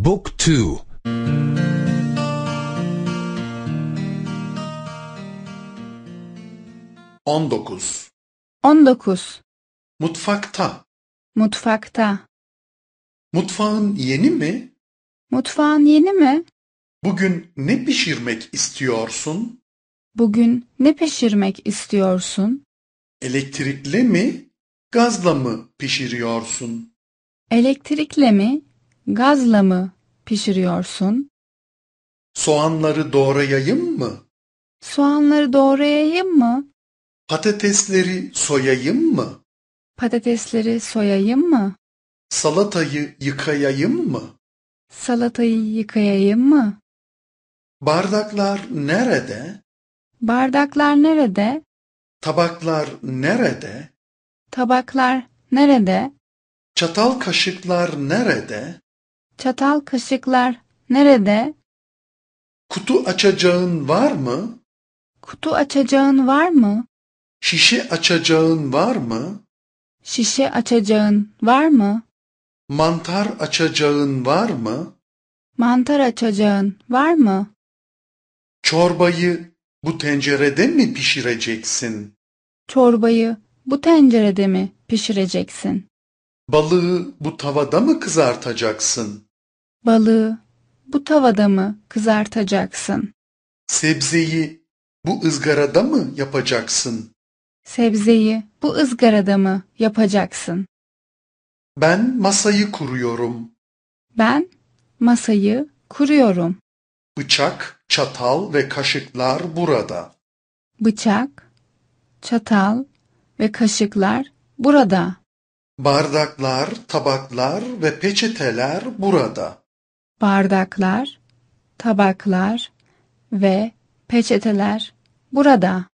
Book 2 19 19 Mutfakta Mutfakta Mutfağın yeni mi? Mutfağın yeni mi? Bugün ne pişirmek istiyorsun? Bugün ne pişirmek istiyorsun? Elektrikle mi, gazla mı pişiriyorsun? Elektrikle mi, Gazla mı pişiriyorsun? Soğanları doğrayayım mı? Soğanları doğrayayım mı? Patatesleri soyayım mı? Patatesleri soyayım mı? Salatayı yıkayayım mı? Salatayı yıkayayım mı? Bardaklar nerede? Bardaklar nerede? Tabaklar nerede? Tabaklar nerede? Çatal kaşıklar nerede? Çatal kaşıklar nerede? Kutu açacağın var mı? Kutu açacağın var mı? Şişe açacağın var mı? Şişe açacağın var mı? Mantar açacağın var mı? Mantar açacağın var mı? Çorbayı bu tencerede mi pişireceksin? Çorbayı bu tencerede mi pişireceksin? Balığı bu tavada mı kızartacaksın? Balığı bu tavada mı kızartacaksın? Sebzeyi bu ızgarada mı yapacaksın? Sebzeyi bu ızgarada mı yapacaksın? Ben masayı kuruyorum. Ben masayı kuruyorum. Bıçak, çatal ve kaşıklar burada. Bıçak, çatal ve kaşıklar burada. Bardaklar, tabaklar ve peçeteler burada bardaklar, tabaklar ve peçeteler burada.